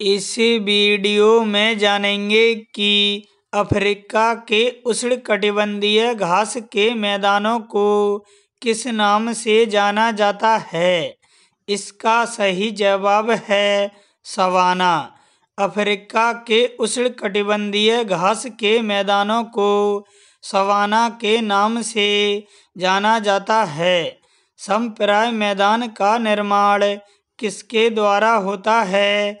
इस वीडियो में जानेंगे कि अफ्रीका के उष्णकटिबंधीय घास के मैदानों को किस नाम से जाना जाता है इसका सही जवाब है सवाना अफ्रीका के उष्णकटिबंधीय घास के मैदानों को सवाना के नाम से जाना जाता है संप्राय मैदान का निर्माण किसके द्वारा होता है